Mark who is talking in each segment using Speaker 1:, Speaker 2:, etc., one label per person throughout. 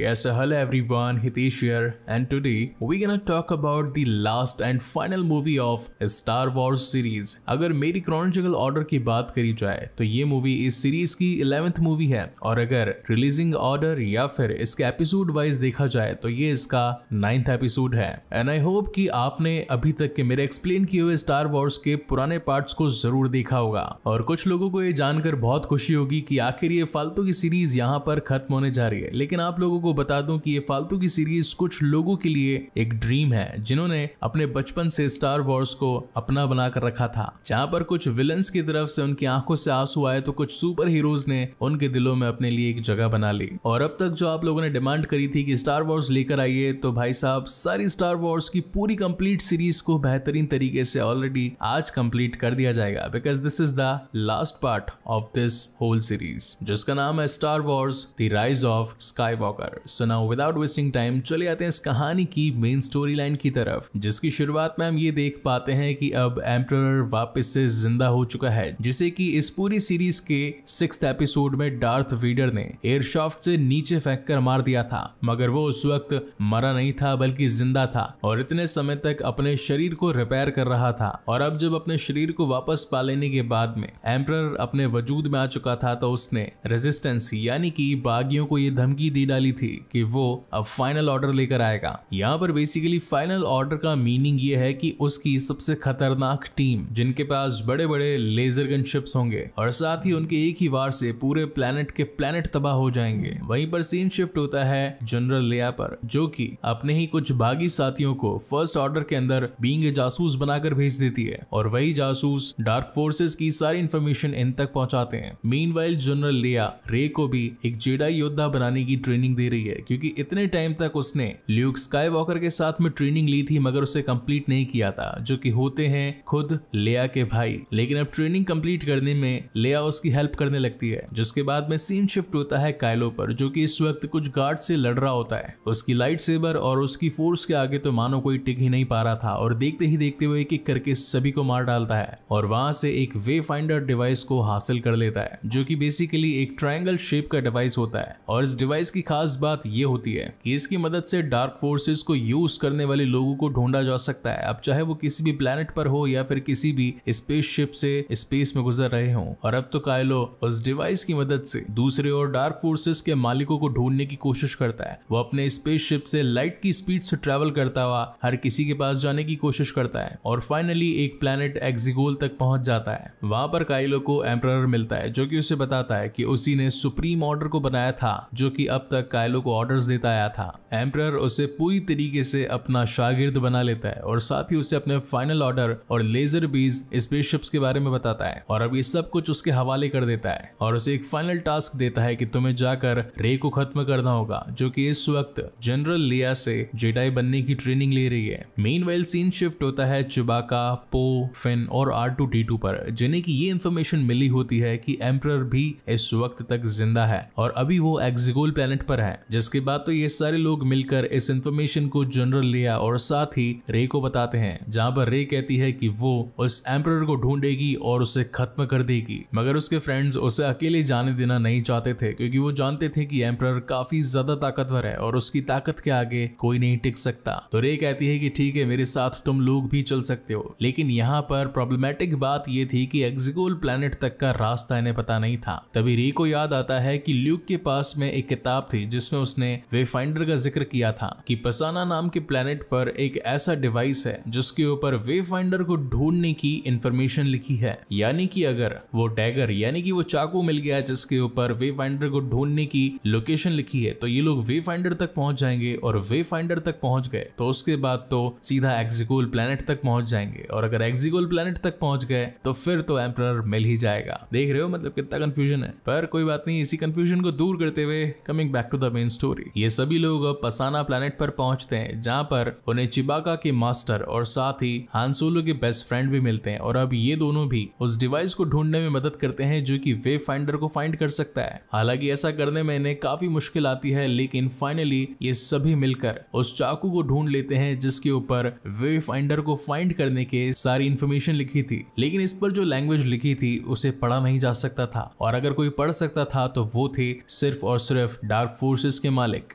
Speaker 1: Yes, hello everyone, Hitesh here and today we gonna talk about the last and final movie of Star Wars series. अगर मेरी chronological order की बात करी जाए तो ये मूवी इस सीरीज की 11th मूवी है और अगर रिलीजिंग ऑर्डर या फिर इसके एपिसोड वाइज देखा जाए तो ये इसका नाइन्थ एपिसोड है एंड आई होप कि आपने अभी तक के मेरे एक्सप्लेन किए हुए स्टार वॉर्स के पुराने पार्ट्स को जरूर देखा होगा और कुछ लोगों को ये जानकर बहुत खुशी होगी कि आखिर ये फालतू की सीरीज यहाँ पर खत्म होने जा रही है लेकिन आप लोगों को को बता दूं कि ये फालतू की सीरीज कुछ लोगों के लिए एक ड्रीम है जिन्होंने अपने बचपन से स्टार वॉर्स को अपना बनाकर रखा था जहाँ पर कुछ विलन्स की तरफ से उनकी आंखों से आंसू आए तो कुछ सुपर हीरोज ने उनके दिलों में अपने लिए एक जगह बना ली और अब तक जो आप लोगों ने डिमांड करी थी कि स्टार वॉर्स लेकर आइए तो भाई साहब सारी स्टार वॉर्स की पूरी कंप्लीट सीरीज को बेहतरीन तरीके से ऑलरेडी आज कंप्लीट कर दिया जाएगा because this is the last part of this whole series जिसका नाम है Star Wars the Rise of Skywalker so now without wasting time चले आते हैं इस कहानी की मेन स्टोरी लाइन की तरफ जिसकी शुरुआत में हम ये देख पाते हैं कि अब एम्प्रर वापस से जिंदा हो चुका है जिसे कि इस पूरी सीरीज के सिक्स एपिसोड में डार्थ वीडर ने एयरशॉफ्ट से नीचे फेंक कर मार दिया था मगर वो उस वक्त मरा नहीं था बल्कि जिंदा था और इतने समय तक अपने शरीर को रिपेयर कर रहा था और अब जब अपने शरीर को वापस पा लेने के बाद में एम्प्रर अपने वजूद में आ चुका था तो उसने रेजिस्टेंस यानी कि बागियों को ये धमकी दी डाली थी कि वो अब फाइनल ऑर्डर लेकर आएगा यहाँ पर बेसिकली फाइनल ऑर्डर का मीनिंग ये है कि उसकी सबसे खतरनाक टीम जिनके पास बड़े बड़े लेजर गन शिप्स होंगे और साथ ही उनके एक ही वार से पूरे प्लेनेट के प्लेनेट तबाह हो जाएंगे वहीं पर सीन शिफ्ट होता है जनरल लिया पर जो कि अपने ही कुछ बागी साथियों को फर्स्ट ऑर्डर के अंदर बींग जासूस बनाकर भेज देती है और वही जासूस डार्क फोर्सेस की सारी इन्फॉर्मेशन इन तक पहुंचाते हैं मीन जनरल लिया रे को भी एक जेडाई योद्धा बनाने की ट्रेनिंग दे दे रही है क्योंकि इतने टाइम तक उसने ल्यूक स्काई वॉकर के साथ में ट्रेनिंग ली थी मगर उसे कंप्लीट नहीं किया था जो कि होते हैं खुद लेया के भाई लेकिन अब ट्रेनिंग कंप्लीट करने में लेया उसकी हेल्प करने लगती है जिसके बाद में सीन शिफ्ट होता है कायलो पर जो कि इस वक्त कुछ गार्ड से लड़ रहा होता है उसकी लाइट सेबर और उसकी फोर्स के आगे तो मानो कोई टिक ही नहीं पा रहा था और देखते ही देखते हुए एक एक करके सभी को मार डालता है और वहां से एक वे फाइंडर डिवाइस को हासिल कर लेता है जो कि बेसिकली एक ट्राइंगल शेप का डिवाइस होता है और इस डिवाइस की खास बात ये होती है कि इसकी मदद से डार्क फोर्सेस को यूज करने वाले लोगों को ढूंढा जा सकता है अब चाहे वो किसी भी प्लेनेट पर हो या फिर किसी भी स्पेसशिप से स्पेस में गुजर रहे हो और अब तो कायलो उस डिवाइस की मदद से दूसरे और डार्क फोर्सेस के मालिकों को ढूंढने की कोशिश करता है वो अपने स्पेसशिप से लाइट की स्पीड से ट्रेवल करता हुआ हर किसी के पास जाने की कोशिश करता है और फाइनली एक प्लेनेट एक्सिगोल तक पहुंच जाता है वहां पर काइलो को एम्प्रर मिलता है जो कि उसे बताता है कि उसी ने सुप्रीम ऑर्डर को बनाया था जो कि अब तक लाइलो को ऑर्डर्स देता आया था एम्प्रर उसे पूरी तरीके से अपना शागिर्द बना लेता है और साथ ही उसे अपने फाइनल ऑर्डर और लेजर बीज स्पेसशिप के बारे में बताता है और अब ये सब कुछ उसके हवाले कर देता है और उसे एक फाइनल टास्क देता है की तुम्हें जाकर रे को खत्म करना होगा जो की इस वक्त जनरल लिया से जेडाई बनने की ट्रेनिंग ले रही है मेन वेल सीन शिफ्ट होता है चुबाका पो फिन और आर टू टी टू पर जिन्हें की ये इन्फॉर्मेशन मिली होती है कि एम्प्रर भी इस वक्त तक जिंदा है और अभी वो एक्सिगोल प्लेनेट पर है है जिसके बाद तो ये सारे लोग मिलकर इस इन्फॉर्मेशन को जनरल लिया और साथ ही रे को बताते हैं जहाँ पर रे कहती है कि वो उस एम्पर को ढूंढेगी और उसे खत्म कर देगी मगर उसके फ्रेंड्स उसे अकेले जाने देना नहीं चाहते थे क्योंकि वो जानते थे कि एम्पर काफी ज्यादा ताकतवर है और उसकी ताकत के आगे कोई नहीं टिक सकता तो रे कहती है कि ठीक है मेरे साथ तुम लोग भी चल सकते हो लेकिन यहाँ पर प्रॉब्लमेटिक बात ये थी कि एग्जिकोल प्लेनेट तक का रास्ता इन्हें पता नहीं था तभी रे को याद आता है कि ल्यूक के पास में एक किताब थी जिस जिसमें उसने वेफाइंडर का जिक्र किया था कि पसाना नाम के प्लेनेट पर एक ऐसा डिवाइस है जिसके ऊपर वेफाइंडर को ढूंढने की इंफॉर्मेशन लिखी है यानी कि अगर वो डैगर यानी कि वो चाकू मिल गया जिसके ऊपर वे को ढूंढने की लोकेशन लिखी है तो ये लोग वे तक पहुंच जाएंगे और वे तक पहुंच गए तो उसके बाद तो सीधा एग्जिकोल प्लेनेट तक पहुंच जाएंगे और अगर एग्जिकोल प्लेनेट तक पहुंच गए तो फिर तो एम्पर मिल ही जाएगा देख रहे हो मतलब कितना कंफ्यूजन है पर कोई बात नहीं इसी कंफ्यूजन को दूर करते हुए coming back to the main story ये सभी लोग पसाना प्लेनेट पर पहुंचते हैं जहां पर उन्हें चिबाका के मास्टर और साथ ही हांसोलो के बेस्ट फ्रेंड भी मिलते हैं और अब ये दोनों भी उस डिवाइस को ढूंढने में मदद करते हैं जो की वे फाइंडर को फाइंड कर सकता है हालांकि ऐसा करने में इन्हें काफी मुश्किल आती है लेकिन फाइनली ये सभी मिलकर उस चाकू को ढूंढ लेते हैं जिसके ऊपर वे फाइंडर को फाइंड करने के सारी इन्फॉर्मेशन लिखी थी लेकिन इस पर जो लैंग्वेज लिखी थी उसे पढ़ा नहीं जा सकता था और अगर कोई पढ़ सकता था तो वो थे सिर्फ और सिर्फ डार्क फोर्स रिसोर्सेज के मालिक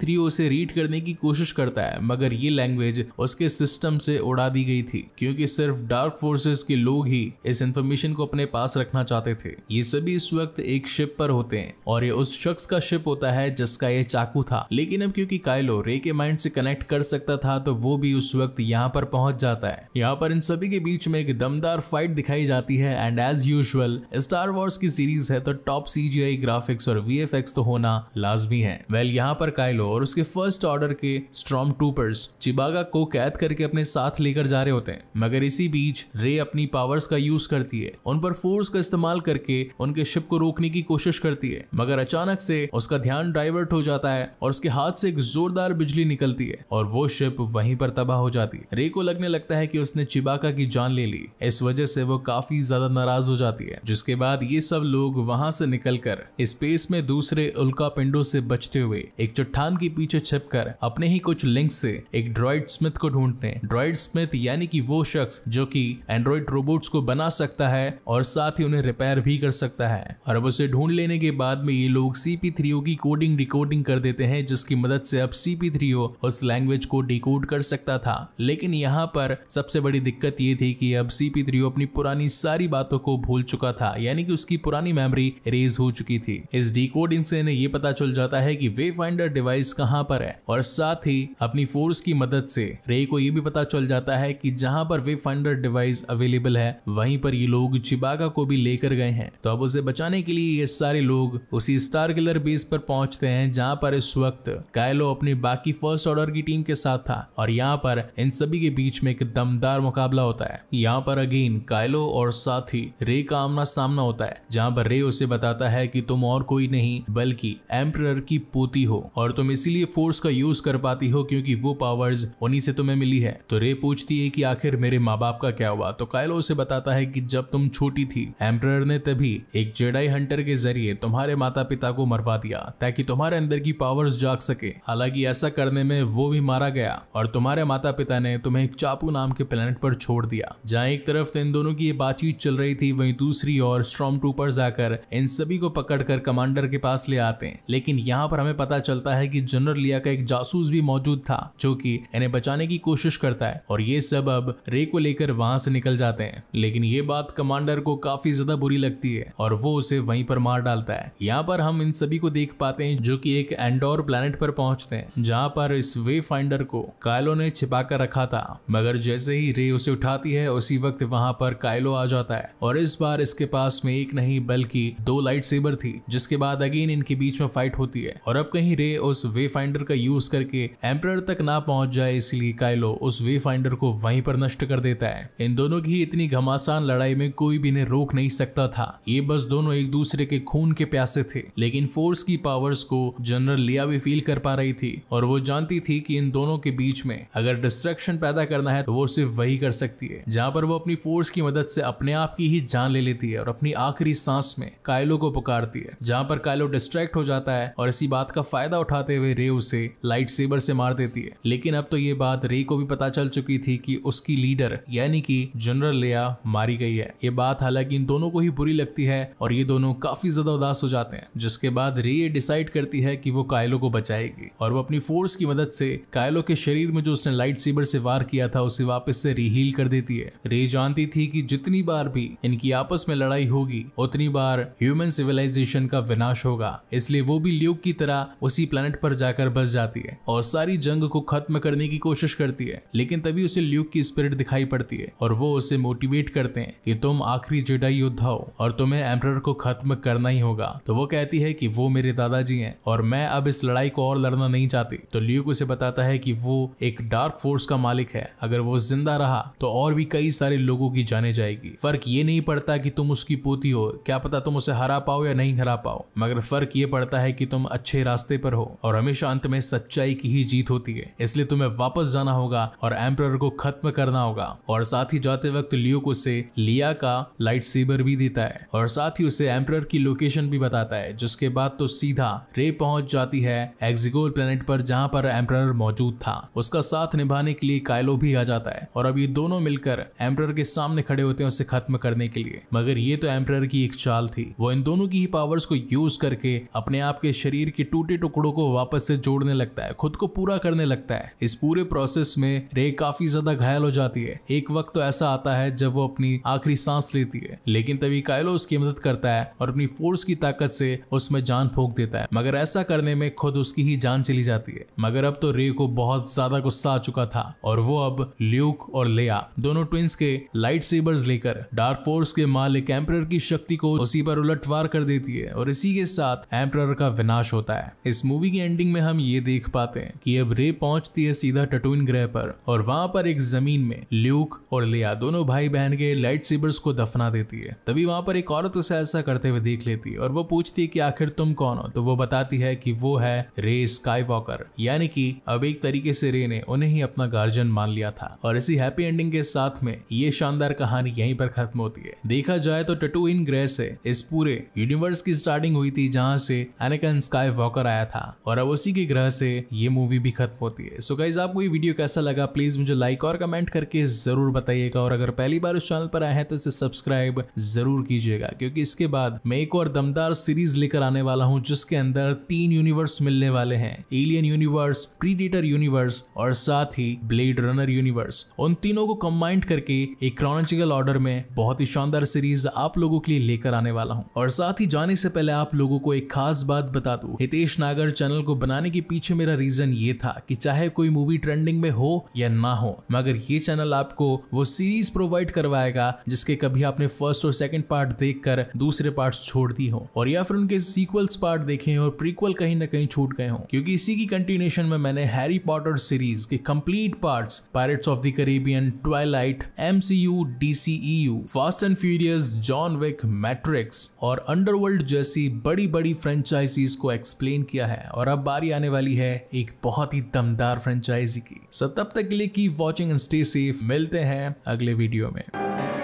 Speaker 1: थ्री उसे रीड करने की कोशिश करता है मगर ये लैंग्वेज उसके सिस्टम से उड़ा दी गई थी क्योंकि सिर्फ डार्क फोर्सेस के लोग ही इस इंफॉर्मेशन को अपने पास रखना चाहते थे ये सभी इस वक्त एक शिप पर होते हैं और ये उस शख्स का शिप होता है जिसका ये चाकू था लेकिन अब क्योंकि कायलो रे के माइंड से कनेक्ट कर सकता था तो वो भी उस वक्त यहाँ पर पहुंच जाता है यहाँ पर इन सभी के बीच में एक दमदार फाइट दिखाई जाती है and as usual Star Wars की सीरीज है तो टॉप सीजीआई ग्राफिक्स और वीएफएक्स तो होना लाजमी सकती हैं वेल well, यहाँ पर काइलो और उसके फर्स्ट ऑर्डर के स्ट्रॉन्ग ट्रूपर्स चिबागा को कैद करके अपने साथ लेकर जा रहे होते हैं मगर इसी बीच रे अपनी पावर्स का यूज करती है उन पर फोर्स का इस्तेमाल करके उनके शिप को रोकने की कोशिश करती है मगर अचानक से उसका ध्यान डाइवर्ट हो जाता है और उसके हाथ से एक जोरदार बिजली निकलती है और वो शिप वहीं पर तबाह हो जाती है रे को लगने लगता है कि उसने चिबाका की जान ले ली इस वजह से वो काफी ज्यादा नाराज हो जाती है जिसके बाद ये सब लोग वहां से निकलकर स्पेस में दूसरे उल्का पिंडों से बचते हुए एक चट्टान के पीछे छिपकर अपने ही कुछ लिंक से एक ड्रॉइड स्मिथ को ढूंढते हैं ड्रॉइड स्मिथ यानी कि वो शख्स जो कि एंड्रॉइड रोबोट्स को बना सकता है और साथ ही उन्हें रिपेयर भी कर सकता है और अब उसे ढूंढ लेने के बाद में ये लोग सीपी की कोडिंग रिकॉर्डिंग कर देते हैं जिसकी मदद से अब सीपी उस लैंग्वेज को डिकोड कर सकता था लेकिन यहाँ पर सबसे बड़ी दिक्कत ये थी कि अब सीपी अपनी पुरानी सारी बातों को भूल चुका था यानी कि उसकी पुरानी मेमोरी रेज हो चुकी थी इस डिकोडिंग से इन्हें ये पता चल जाता बताता है कि वे फाइंडर डिवाइस कहाँ पर है और साथ ही अपनी फोर्स की मदद से रे को ये भी पता चल जाता है कि जहाँ पर वे फाइंडर डिवाइस अवेलेबल है वहीं पर ये लोग चिबागा को भी लेकर गए हैं तो अब उसे बचाने के लिए ये सारे लोग उसी स्टार किलर बेस पर पहुंचते हैं जहाँ पर इस वक्त कायलो अपने बाकी फर्स्ट ऑर्डर की टीम के साथ था और यहाँ पर इन सभी के बीच में एक दमदार मुकाबला होता है यहाँ पर अगेन कायलो और साथ ही रे का आमना सामना होता है जहाँ पर रे उसे बताता है कि तुम और कोई नहीं बल्कि एम्प्रर की पोती हो और तुम इसीलिए फोर्स का यूज कर पाती हो क्योंकि वो पावर्स उन्हीं से तुम्हें मिली है तो रे पूछती है कि आखिर मेरे माँ बाप का क्या हुआ तो कायलो उसे बताता है कि जब तुम छोटी थी एम्प्रर ने तभी एक जेडाई हंटर के जरिए तुम्हारे माता पिता को मरवा दिया ताकि तुम्हारे अंदर की पावर्स जाग सके हालांकि ऐसा करने में वो भी मारा गया और तुम्हारे माता पिता ने तुम्हें एक चापू नाम के प्लेनेट पर छोड़ दिया जहाँ एक तरफ इन दोनों की बातचीत चल रही थी वहीं दूसरी ओर स्ट्रॉम ट्रूपर्स आकर इन सभी को पकड़कर कमांडर के पास ले आते हैं लेकिन यहाँ यहाँ पर हमें पता चलता है कि जनरल लिया का एक जासूस भी मौजूद था जो कि इन्हें बचाने की कोशिश करता है और ये सब अब रे को लेकर वहां से निकल जाते हैं लेकिन ये बात कमांडर को काफी ज्यादा बुरी लगती है और वो उसे वहीं पर मार डालता है यहाँ पर हम इन सभी को देख पाते हैं जो कि एक एंडोर प्लेनेट पर पहुंचते हैं जहाँ पर इस वे फाइंडर को कायलो ने छिपा कर रखा था मगर जैसे ही रे उसे उठाती है उसी वक्त वहां पर कायलो आ जाता है और इस बार इसके पास में एक नहीं बल्कि दो लाइट सेबर थी जिसके बाद अगेन इनके बीच में फाइट होती है है और अब कहीं रे उस वे फाइंडर का यूज करके एम्पर तक ना पहुंच जाए इसलिए काइलो उस वे फाइंडर को वहीं पर नष्ट कर देता है इन दोनों की इतनी घमासान लड़ाई में कोई भी इन्हें रोक नहीं सकता था ये बस दोनों एक दूसरे के खून के प्यासे थे लेकिन फोर्स की पावर्स को जनरल लिया भी फील कर पा रही थी और वो जानती थी कि इन दोनों के बीच में अगर डिस्ट्रक्शन पैदा करना है तो वो सिर्फ वही कर सकती है जहाँ पर वो अपनी फोर्स की मदद से अपने आप की ही जान ले लेती है और अपनी आखिरी सांस में कायलो को पुकारती है जहाँ पर कायलो डिस्ट्रैक्ट हो जाता है और इसी बात का फायदा उठाते हुए रे उसे लाइट सेबर से मार देती है लेकिन अब तो ये बात रे को भी पता चल चुकी थी कि उसकी लीडर यानी कि जनरल लिया मारी गई है ये बात हालांकि इन दोनों को ही बुरी लगती है और ये दोनों काफी ज्यादा उदास हो जाते हैं जिसके बाद रे ये डिसाइड करती है कि वो कायलो को बचाएगी और वो अपनी फोर्स की मदद से कायलो के शरीर में जो उसने लाइट सेबर से वार किया था उसे वापस से रिहील कर देती है रे जानती थी कि जितनी बार भी इनकी आपस में लड़ाई होगी उतनी बार ह्यूमन सिविलाइजेशन का विनाश होगा इसलिए वो भी ल्यूक की तरह उसी प्लेनेट पर जाकर बस जाती है और सारी जंग को खत्म करने की कोशिश करती है लेकिन तभी उसे ल्यूक की स्पिरिट दिखाई पड़ती है और वो उसे मोटिवेट करते हैं कि तुम आखिरी जेडाई योद्धा हो और तुम्हें एम्प्रर को खत्म करना ही होगा तो वो कहती है कि वो मेरे दादाजी हैं और मैं अब इस लड़ाई को और लड़ना नहीं चाहती तो ल्यूक उसे बताता है कि वो एक डार्क फोर्स का मालिक है अगर वो जिंदा रहा तो और भी कई सारे लोगों की जाने जाएगी फर्क ये नहीं पड़ता कि तुम उसकी पोती हो क्या पता तुम उसे हरा पाओ या नहीं हरा पाओ मगर फर्क ये पड़ता है कि तुम अच्छे रास्ते पर हो और हमेशा अंत में सच्चाई की ही जीत होती है इसलिए तुम्हें वापस जाना होगा और एम्प्रर को खत्म करना होगा और साथ ही जाते वक्त लियो को उसे लिया का लाइट सेबर भी देता है और साथ ही उसे एम्प्रर की लोकेशन भी बताता है जिसके बाद तो सीधा रे पहुंच जाती है एक्सिगोल प्लेनेट पर जहां पर एम्प्रर मौजूद था उसका साथ निभाने के लिए कायलो भी आ जाता है और अब ये दोनों मिलकर एम्प्रर के सामने खड़े होते हैं उसे खत्म करने के लिए मगर ये तो एम्प्रर की एक चाल थी वो इन दोनों की ही पावर्स को यूज करके अपने आप के शरीर शरीर के टूटे टुकड़ों को वापस से जोड़ने लगता है खुद को पूरा करने लगता है इस पूरे प्रोसेस में रे काफी ज्यादा घायल हो जाती है एक वक्त तो ऐसा आता है जब वो अपनी आखिरी सांस लेती है लेकिन तभी कायलो उसकी मदद करता है और अपनी फोर्स की ताकत से उसमें जान फूक देता है मगर ऐसा करने में खुद उसकी ही जान चली जाती है मगर अब तो रे को बहुत ज्यादा गुस्सा आ चुका था और वो अब ल्यूक और लेया दोनों ट्विंस के लाइट सेबर्स लेकर डार्क फोर्स के मालिक एम्प्रर की शक्ति को उसी पर उलटवार कर देती है और इसी के साथ एम्प्रर का विनाश नाश होता है इस मूवी की एंडिंग में हम ये देख पाते हैं कि अब रे पहुंचती है सीधा टटोइन ग्रह पर और वहां पर एक जमीन में ल्यूक और लिया दोनों भाई बहन के लाइट सीबर्स को दफना देती है तभी वहां पर एक औरत उसे ऐसा करते हुए देख लेती है और वो पूछती है कि आखिर तुम कौन हो तो वो बताती है कि वो है रे स्काई वॉकर यानी कि अब एक तरीके से रे ने उन्हें ही अपना गार्जियन मान लिया था और इसी हैप्पी एंडिंग के साथ में ये शानदार कहानी यहीं पर खत्म होती है देखा जाए तो टटू इन ग्रह से इस पूरे यूनिवर्स की स्टार्टिंग हुई थी जहां से एनेकन स्काई वॉकर आया था और अब उसी के ग्रह से ये मूवी भी खत्म होती है सो so गाइज आपको ये वीडियो कैसा लगा प्लीज मुझे लाइक और कमेंट करके जरूर बताइएगा और अगर पहली बार उस चैनल पर आए हैं तो इसे सब्सक्राइब जरूर कीजिएगा क्योंकि इसके बाद मैं एक और दमदार सीरीज लेकर आने वाला हूँ जिसके अंदर तीन यूनिवर्स मिलने वाले हैं एलियन यूनिवर्स प्रीडेटर यूनिवर्स और साथ ही ब्लेड रनर यूनिवर्स उन तीनों को कंबाइंड करके एक क्रॉनोलॉजिकल ऑर्डर में बहुत ही शानदार सीरीज आप लोगों के लिए लेकर आने वाला हूँ और साथ ही जाने से पहले आप लोगों को एक खास बात बता दू दूं हितेश नागर चैनल को बनाने के पीछे मेरा रीजन ये था कि चाहे कोई मूवी ट्रेंडिंग में हो या ना हो मगर ये चैनल आपको वो सीरीज प्रोवाइड करवाएगा जिसके कभी आपने फर्स्ट और सेकंड पार्ट देखकर दूसरे पार्ट छोड़ दी हो और या फिर उनके सीक्वल्स पार्ट देखे और प्रीक्वल कहीं ना कहीं छूट गए हो क्योंकि इसी की कंटिन्यूशन में मैंने हैरी पॉटर सीरीज के complete part Pirates of the Caribbean Twilight MCU DCEU Fast and Furious John Wick Matrix और अंडरवर्ल्ड जैसी बड़ी बड़ी फ्रेंचाइजीज को एक्सप्लेन किया है और अब बारी आने वाली है एक बहुत ही दमदार फ्रेंचाइजी की सो तब तक के लिए की वॉचिंग एंड स्टे सेफ मिलते हैं अगले वीडियो में